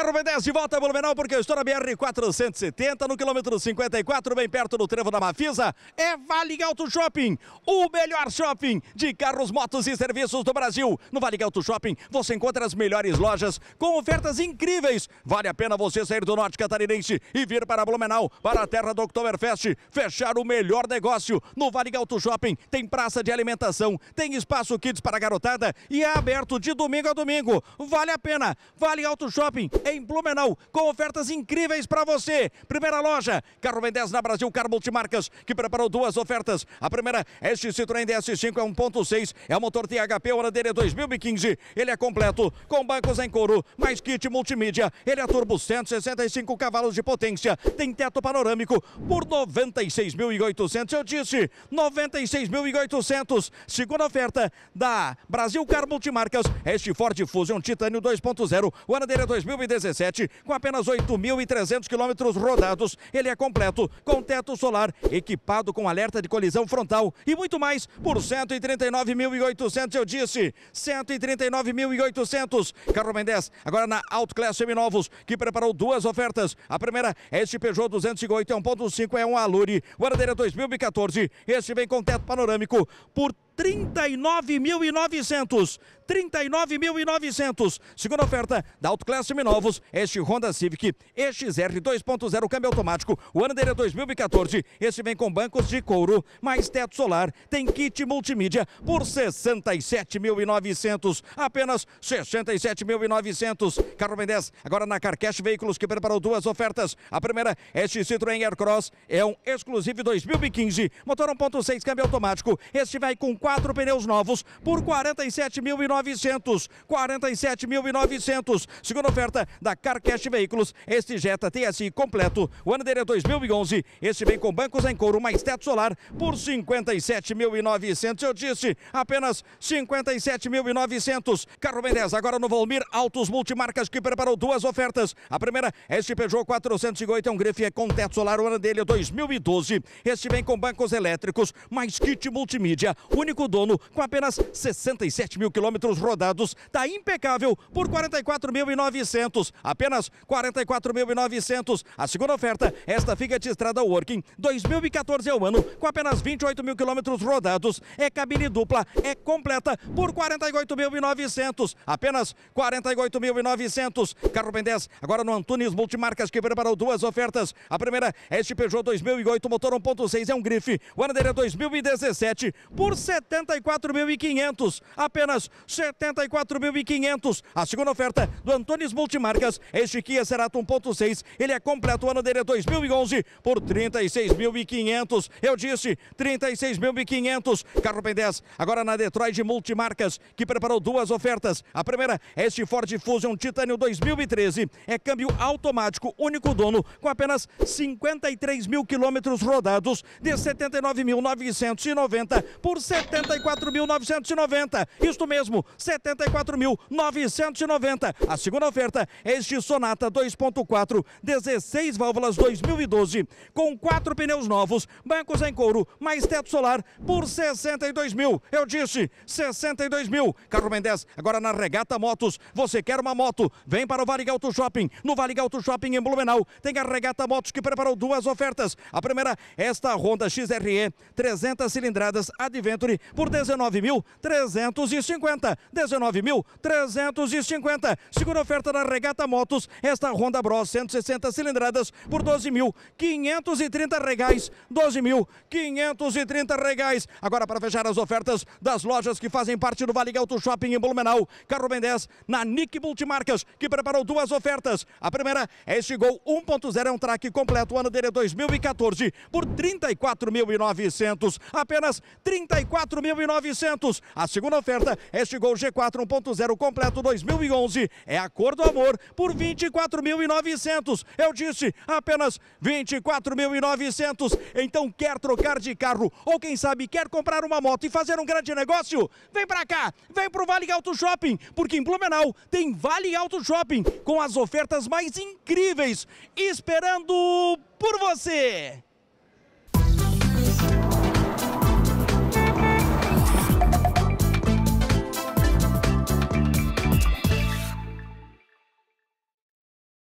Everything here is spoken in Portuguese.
Carro 10 de volta a Blumenau, porque eu estou na BR-470, no quilômetro 54, bem perto do trevo da Mafisa. É Vale Auto Shopping, o melhor shopping de carros, motos e serviços do Brasil. No Vale Auto Shopping você encontra as melhores lojas com ofertas incríveis. Vale a pena você sair do norte catarinense e vir para Blumenau, para a terra do Oktoberfest, fechar o melhor negócio. No Vale Auto Shopping tem praça de alimentação, tem espaço kids para garotada e é aberto de domingo a domingo. Vale a pena. Vale Auto Shopping em Blumenau, com ofertas incríveis para você. Primeira loja, Carro Vem 10 na Brasil, Car Multimarcas, que preparou duas ofertas. A primeira, este é Citroën DS5 é 1.6, é o motor THP, hora dele é 2015. Ele é completo, com bancos em couro, mais kit multimídia. Ele é turbo 165 cavalos de potência, tem teto panorâmico por 96.800. Eu disse 96.800. Segunda oferta da Brasil Car Multimarcas, é este Ford Fusion Titânio 2.0, o ano dele é 2017, com apenas 8.300 quilômetros rodados, ele é completo, com teto solar, equipado com alerta de colisão frontal e muito mais por 139.800, eu disse, 139.800. Carro Mendes, agora na Outclass Seminovos, que preparou duas ofertas. A primeira é este Peugeot 208, é 1.5, é um Alure, guardeira 2014. Este vem com teto panorâmico por 39.900. 39.900. Segunda oferta da Auto Classe Minovos, este Honda Civic XR 2.0 câmbio automático. O ano dele é 2014. Este vem com bancos de couro, mais teto solar, tem kit multimídia por 67.900. Apenas 67.900. Carro Ben 10, agora na Carcash Veículos que preparou duas ofertas. A primeira, é este Citroën Aircross é um exclusivo 2015, motor 1.6 câmbio automático. Este vai com 4 quatro pneus novos por 47.900. 47.900. Segunda oferta da Carcash Veículos. Este Jetta TSI completo. O ano dele é 2011. Este vem com bancos em couro mais teto solar por 57.900. Eu disse apenas 57.900. Carro Mendes agora no Volmir Autos Multimarcas que preparou duas ofertas. A primeira é este Peugeot 408 é um grife com teto solar. O ano dele é 2012. Este vem com bancos elétricos mais kit multimídia. Único único dono, com apenas 67 mil quilômetros rodados, está impecável por 44.900. Apenas 44.900. A segunda oferta, esta Fiat Estrada Working, 2014 é o ano, com apenas 28 mil quilômetros rodados. É cabine dupla, é completa por 48.900. Apenas 48.900. Carro Ben 10, agora no Antunes Multimarcas, que preparou duas ofertas. A primeira é este Peugeot 2008, motor 1.6, é um grife. O ano dele é 2017 por 70. 74.500. Apenas 74.500. A segunda oferta do Antônio Multimarcas. Este Kia Cerato 1.6. Ele é completo. O ano dele é 2011 por 36.500. Eu disse 36.500. Carro bem 10. Agora na Detroit Multimarcas, que preparou duas ofertas. A primeira é este Ford Fusion Titânio 2013. É câmbio automático, único dono, com apenas 53 mil quilômetros rodados, de 79.990 por 70. 74.990. Isto mesmo, 74.990. A segunda oferta é este Sonata 2.4, 16 válvulas 2012, com quatro pneus novos, bancos em couro, mais teto solar por 62 mil. Eu disse 62 mil. Carro Mendes, agora na Regata Motos. Você quer uma moto? Vem para o Varig Auto Shopping. No Varig Auto Shopping em Blumenau tem a Regata Motos que preparou duas ofertas. A primeira, esta Honda XRE 300 cilindradas Adventure por 19.350. 19.350. Segura oferta da Regata Motos, esta Honda Bros 160 cilindradas por 12.530 regais. 12.530 regais. Agora para fechar as ofertas das lojas que fazem parte do Vale Auto Shopping em Blumenau. Carro Ben 10 na Nick Multimarcas, que preparou duas ofertas. A primeira é este Gol 1.0, é um track completo, ano dele é 2014, por 34.900. Apenas 34 4.900. A segunda oferta é Gol G4 1.0 completo 2011. É a cor do amor por 24.900. Eu disse apenas 24.900. Então quer trocar de carro ou quem sabe quer comprar uma moto e fazer um grande negócio? Vem para cá, vem pro Vale Auto Shopping, porque em Blumenau tem Vale Auto Shopping com as ofertas mais incríveis esperando por você.